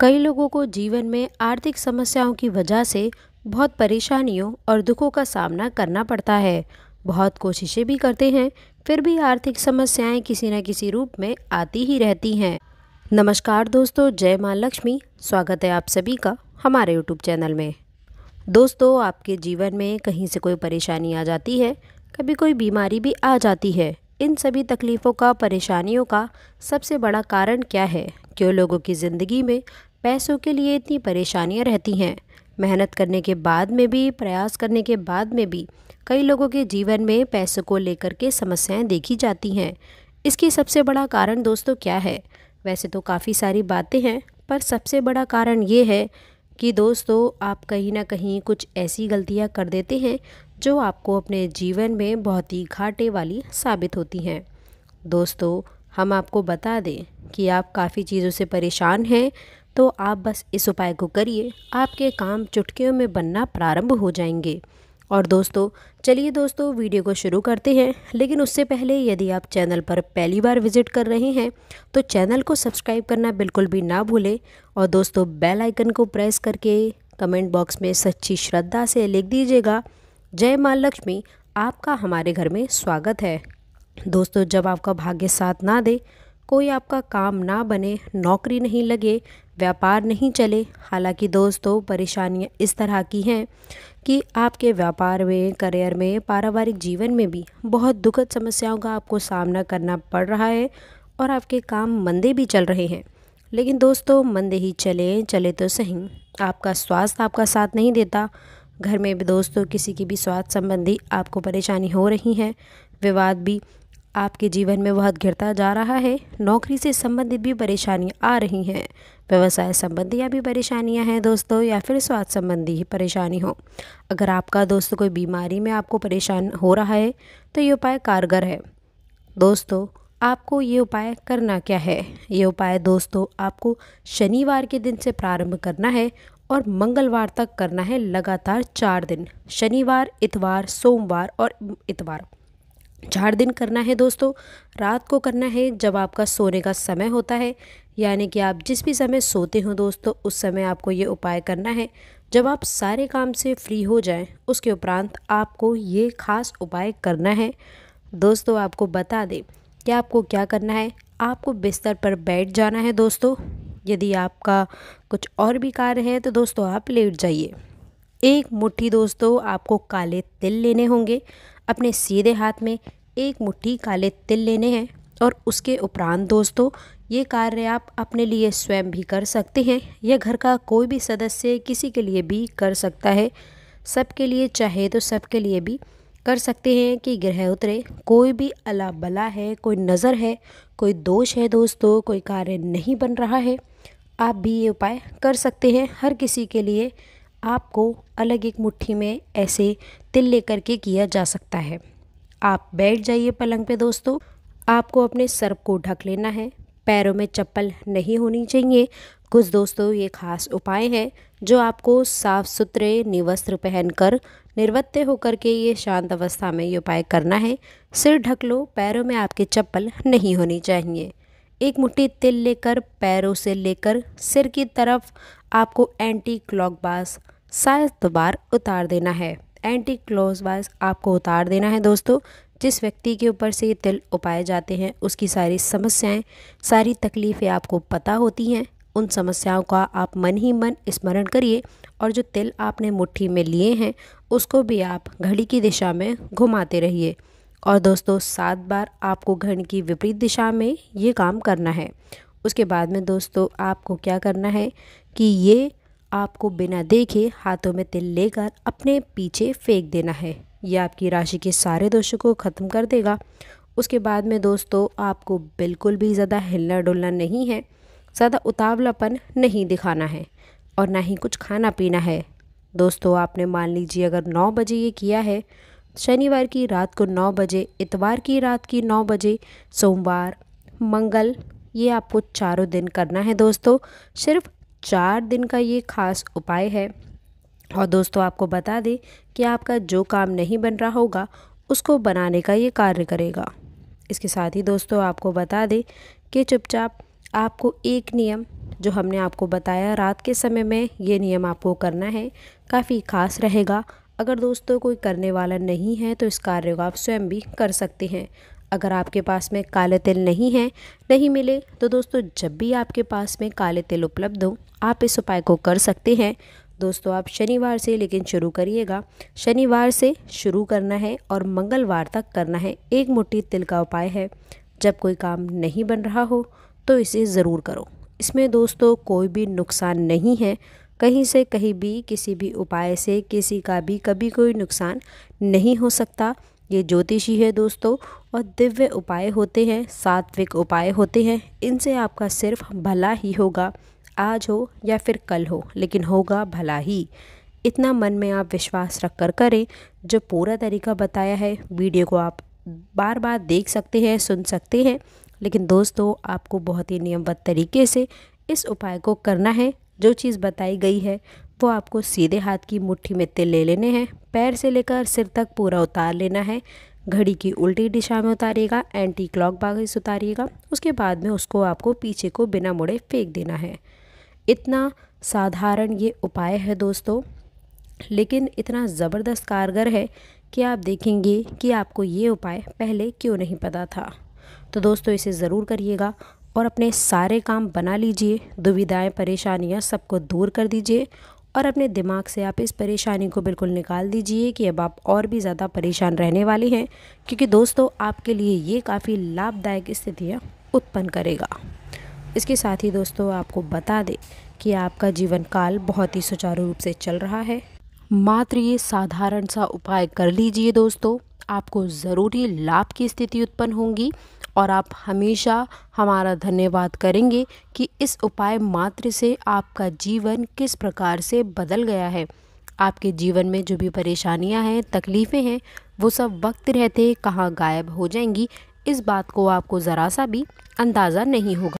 कई लोगों को जीवन में आर्थिक समस्याओं की वजह से बहुत परेशानियों और दुखों का सामना करना पड़ता है बहुत कोशिशें भी करते हैं फिर भी आर्थिक समस्याएं किसी न किसी रूप में आती ही रहती हैं नमस्कार दोस्तों जय माँ लक्ष्मी स्वागत है आप सभी का हमारे यूट्यूब चैनल में दोस्तों आपके जीवन में कहीं से कोई परेशानी आ जाती है कभी कोई बीमारी भी आ जाती है इन सभी तकलीफ़ों का परेशानियों का सबसे बड़ा कारण क्या है क्यों लोगों की ज़िंदगी में पैसों के लिए इतनी परेशानियाँ रहती हैं मेहनत करने के बाद में भी प्रयास करने के बाद में भी कई लोगों के जीवन में पैसों को लेकर के समस्याएं देखी जाती हैं इसकी सबसे बड़ा कारण दोस्तों क्या है वैसे तो काफ़ी सारी बातें हैं पर सबसे बड़ा कारण ये है कि दोस्तों आप कहीं ना कहीं कुछ ऐसी गलतियां कर देते हैं जो आपको अपने जीवन में बहुत ही घाटे वाली साबित होती हैं दोस्तों हम आपको बता दें कि आप काफ़ी चीज़ों से परेशान हैं तो आप बस इस उपाय को करिए आपके काम चुटकियों में बनना प्रारंभ हो जाएंगे और दोस्तों चलिए दोस्तों वीडियो को शुरू करते हैं लेकिन उससे पहले यदि आप चैनल पर पहली बार विजिट कर रहे हैं तो चैनल को सब्सक्राइब करना बिल्कुल भी ना भूलें और दोस्तों बेल आइकन को प्रेस करके कमेंट बॉक्स में सच्ची श्रद्धा से लिख दीजिएगा जय माँ लक्ष्मी आपका हमारे घर में स्वागत है दोस्तों जब आपका भाग्य साथ ना दे कोई आपका काम ना बने नौकरी नहीं लगे व्यापार नहीं चले हालांकि दोस्तों परेशानियां इस तरह की हैं कि आपके व्यापार में करियर में पारिवारिक जीवन में भी बहुत दुखद समस्याओं का आपको सामना करना पड़ रहा है और आपके काम मंदे भी चल रहे हैं लेकिन दोस्तों मंदे ही चले चले तो सही आपका स्वास्थ्य आपका साथ नहीं देता घर में भी दोस्तों किसी की भी स्वास्थ्य संबंधी आपको परेशानी हो रही है विवाद भी आपके जीवन में बहुत घिरता जा रहा है नौकरी से संबंधित भी परेशानियाँ आ रही हैं व्यवसाय संबंधी या भी परेशानियाँ हैं दोस्तों या फिर स्वास्थ्य संबंधी ही परेशानी हो अगर आपका दोस्त कोई बीमारी में आपको परेशान हो रहा है तो ये उपाय कारगर है दोस्तों आपको ये उपाय करना क्या है ये उपाय दोस्तों आपको शनिवार के दिन से प्रारंभ करना है और मंगलवार तक करना है लगातार चार दिन शनिवार इतवार सोमवार और इतवार चार दिन करना है दोस्तों रात को करना है जब आपका सोने का समय होता है यानी कि आप जिस भी समय सोते हो दोस्तों उस समय आपको ये उपाय करना है जब आप सारे काम से फ्री हो जाएं उसके उपरांत आपको ये खास उपाय करना है दोस्तों आपको बता दें कि आपको क्या करना है आपको बिस्तर पर बैठ जाना है दोस्तों यदि आपका कुछ और भी कार्य है तो दोस्तों आप लेट जाइए एक मुट्ठी दोस्तों आपको काले तिल लेने होंगे अपने सीधे हाथ में एक मुट्ठी काले तिल लेने हैं और उसके उपरांत दोस्तों ये कार्य आप अपने लिए स्वयं भी कर सकते हैं यह घर का कोई भी सदस्य किसी के लिए भी कर सकता है सबके लिए चाहे तो सबके लिए भी कर सकते हैं कि ग्रह उतरे कोई भी अला बला है कोई नज़र है कोई दोष है दोस्तों कोई कार्य नहीं बन रहा है आप भी ये उपाय कर सकते हैं हर किसी के लिए आपको अलग एक मुट्ठी में ऐसे तिल लेकर के किया जा सकता है आप बैठ जाइए पलंग पे दोस्तों आपको अपने सर को ढक लेना है पैरों में चप्पल नहीं होनी चाहिए कुछ दोस्तों ये खास उपाय हैं जो आपको साफ सुथरे निवस्त्र पहनकर निर्वत्य होकर के ये शांत अवस्था में ये उपाय करना है सिर ढक लो पैरों में आपके चप्पल नहीं होनी चाहिए एक मुट्ठी तिल लेकर पैरों से लेकर सिर की तरफ आपको एंटी क्लॉकबास सात बार उतार देना है एंटी क्लोज वाइज आपको उतार देना है दोस्तों जिस व्यक्ति के ऊपर से ये तिल उपाए जाते हैं उसकी सारी समस्याएं सारी तकलीफ़ें आपको पता होती हैं उन समस्याओं का आप मन ही मन स्मरण करिए और जो तिल आपने मुट्ठी में लिए हैं उसको भी आप घड़ी की दिशा में घुमाते रहिए और दोस्तों सात बार आपको घड़ी की विपरीत दिशा में ये काम करना है उसके बाद में दोस्तों आपको क्या करना है कि ये आपको बिना देखे हाथों में तिल लेकर अपने पीछे फेंक देना है यह आपकी राशि के सारे दोषों को ख़त्म कर देगा उसके बाद में दोस्तों आपको बिल्कुल भी ज़्यादा हिलना डुलना नहीं है ज़्यादा उतावलापन नहीं दिखाना है और ना ही कुछ खाना पीना है दोस्तों आपने मान लीजिए अगर नौ बजे ये किया है शनिवार की रात को नौ बजे इतवार की रात की नौ बजे सोमवार मंगल ये आपको चारों दिन करना है दोस्तों सिर्फ चार दिन का ये खास उपाय है और दोस्तों आपको बता दें कि आपका जो काम नहीं बन रहा होगा उसको बनाने का ये कार्य करेगा इसके साथ ही दोस्तों आपको बता दें कि चुपचाप आपको एक नियम जो हमने आपको बताया रात के समय में ये नियम आपको करना है काफ़ी खास रहेगा अगर दोस्तों कोई करने वाला नहीं है तो इस कार्य को आप स्वयं भी कर सकते हैं अगर आपके पास में काले तिल नहीं है नहीं मिले तो दोस्तों जब भी आपके पास में काले तिल उपलब्ध हो आप इस उपाय को कर सकते हैं दोस्तों आप शनिवार से लेकिन शुरू करिएगा शनिवार से शुरू करना है और मंगलवार तक करना है एक मुट्ठी तिल का उपाय है जब कोई काम नहीं बन रहा हो तो इसे ज़रूर करो इसमें दोस्तों कोई भी नुकसान नहीं है कहीं से कहीं भी किसी भी उपाय से किसी का भी कभी कोई नुकसान नहीं हो सकता ये ज्योतिषी है दोस्तों और दिव्य उपाय होते हैं सात्विक उपाय होते हैं इनसे आपका सिर्फ भला ही होगा आज हो या फिर कल हो लेकिन होगा भला ही इतना मन में आप विश्वास रख कर करें जो पूरा तरीका बताया है वीडियो को आप बार बार देख सकते हैं सुन सकते हैं लेकिन दोस्तों आपको बहुत ही नियमबद्ध तरीके से इस उपाय को करना है जो चीज़ बताई गई है वो आपको सीधे हाथ की मुट्ठी में तिल ले लेने हैं पैर से लेकर सिर तक पूरा उतार लेना है घड़ी की उल्टी दिशा में उतारिएगा एंटी क्लॉक वाइज उतारिएगा उसके बाद में उसको आपको पीछे को बिना मुड़े फेंक देना है इतना साधारण ये उपाय है दोस्तों लेकिन इतना ज़बरदस्त कारगर है कि आप देखेंगे कि आपको ये उपाय पहले क्यों नहीं पता था तो दोस्तों इसे ज़रूर करिएगा और अपने सारे काम बना लीजिए दुविधाएं परेशानियां सबको दूर कर दीजिए और अपने दिमाग से आप इस परेशानी को बिल्कुल निकाल दीजिए कि अब आप और भी ज़्यादा परेशान रहने वाले हैं क्योंकि दोस्तों आपके लिए ये काफ़ी लाभदायक स्थितियाँ उत्पन्न करेगा इसके साथ ही दोस्तों आपको बता दें कि आपका जीवन काल बहुत ही सुचारू रूप से चल रहा है मात्र ये साधारण सा उपाय कर लीजिए दोस्तों आपको ज़रूरी लाभ की स्थिति उत्पन्न होंगी और आप हमेशा हमारा धन्यवाद करेंगे कि इस उपाय मात्र से आपका जीवन किस प्रकार से बदल गया है आपके जीवन में जो भी परेशानियां हैं तकलीफ़ें हैं वो सब वक्त रहते कहाँ गायब हो जाएंगी इस बात को आपको ज़रा सा भी अंदाज़ा नहीं होगा